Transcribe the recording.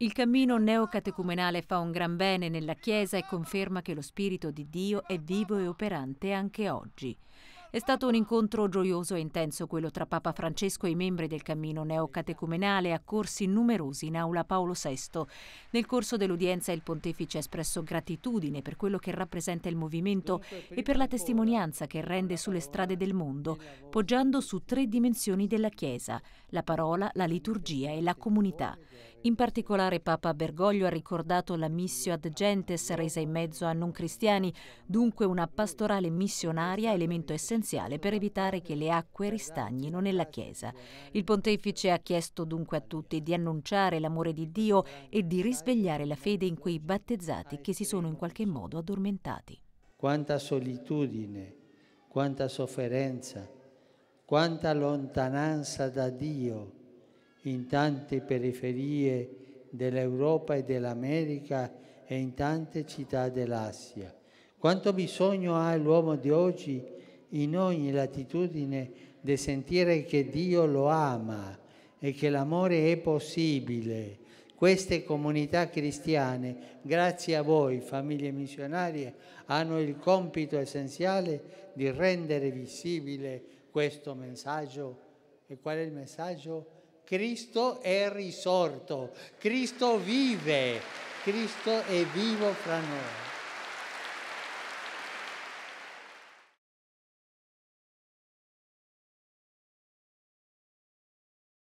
Il cammino neocatecumenale fa un gran bene nella Chiesa e conferma che lo Spirito di Dio è vivo e operante anche oggi. È stato un incontro gioioso e intenso quello tra Papa Francesco e i membri del cammino neocatecumenale accorsi numerosi in aula Paolo VI. Nel corso dell'udienza il pontefice ha espresso gratitudine per quello che rappresenta il movimento e per la testimonianza che rende sulle strade del mondo, poggiando su tre dimensioni della Chiesa, la parola, la liturgia e la comunità. In particolare Papa Bergoglio ha ricordato la missio ad gentes resa in mezzo a non cristiani, dunque una pastorale missionaria elemento essenziale per evitare che le acque ristagnino nella Chiesa. Il pontefice ha chiesto dunque a tutti di annunciare l'amore di Dio e di risvegliare la fede in quei battezzati che si sono in qualche modo addormentati. Quanta solitudine, quanta sofferenza, quanta lontananza da Dio in tante periferie dell'Europa e dell'America e in tante città dell'Asia. Quanto bisogno ha l'uomo di oggi in ogni latitudine di sentire che Dio lo ama e che l'amore è possibile. Queste comunità cristiane, grazie a voi famiglie missionarie, hanno il compito essenziale di rendere visibile questo messaggio. E qual è il messaggio? Cristo è risorto, Cristo vive, Cristo è vivo fra noi.